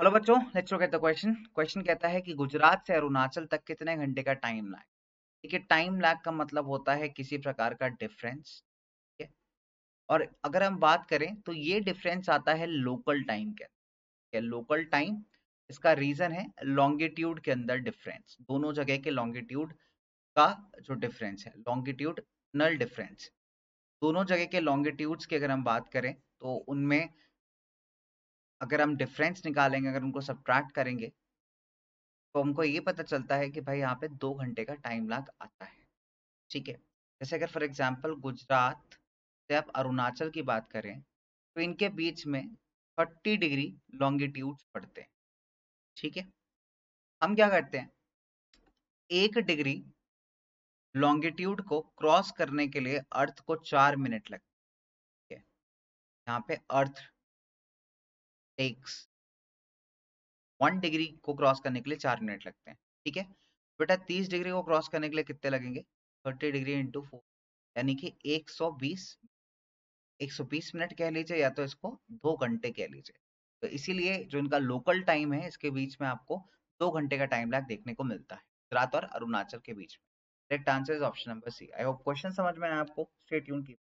hello बच्चों let's look at the question question कहता है कि गुजरात से अरुणाचल तक कितने घंटे का टाइम लैग ठीक है टाइम लैग का मतलब होता है किसी प्रकार का डिफरेंस ठीक है और अगर हम बात करें तो ये डिफरेंस आता है लोकल टाइम के अंदर लोकल टाइम इसका रीजन है लॉन्गिट्यूड के अंदर डिफरेंस दोनों जगह के लॉन्गिट्यूड का जो डिफरेंस है लॉन्गिट्यूड नल डिफरेंस दोनों जगह के लॉन्गिट्यूड्स की अगर हम बात करें तो उनमें अगर हम डिफरेंस निकालेंगे अगर उनको सब्ट्रैक्ट करेंगे तो हमको ये पता चलता है कि भाई यहाँ पे दो घंटे का टाइम लाग आता है ठीक है जैसे अगर फॉर एग्जाम्पल गुजरात से आप अरुणाचल की बात करें तो इनके बीच में थर्टी डिग्री लॉन्गिट्यूड पड़ते हैं ठीक है हम क्या करते हैं एक डिग्री लॉन्गिट्यूड को क्रॉस करने के लिए अर्थ को चार मिनट लगते हैं यहाँ पे अर्थ टेक्स वन डिग्री को क्रॉस करने के लिए चार मिनट लगते हैं ठीक है बेटा तीस डिग्री को क्रॉस करने के लिए कितने लगेंगे थर्टी डिग्री इंटू फोर यानी कि एक सौ बीस एक सौ बीस मिनट कह लीजिए या तो इसको दो घंटे कह लीजिए तो इसीलिए जो इनका लोकल टाइम है इसके बीच में आपको दो घंटे का टाइम लैग देखने को मिलता है रात और अरुणाचल के बीच में correct answer is option number C I hope question समझ में आपको स्टेट यून की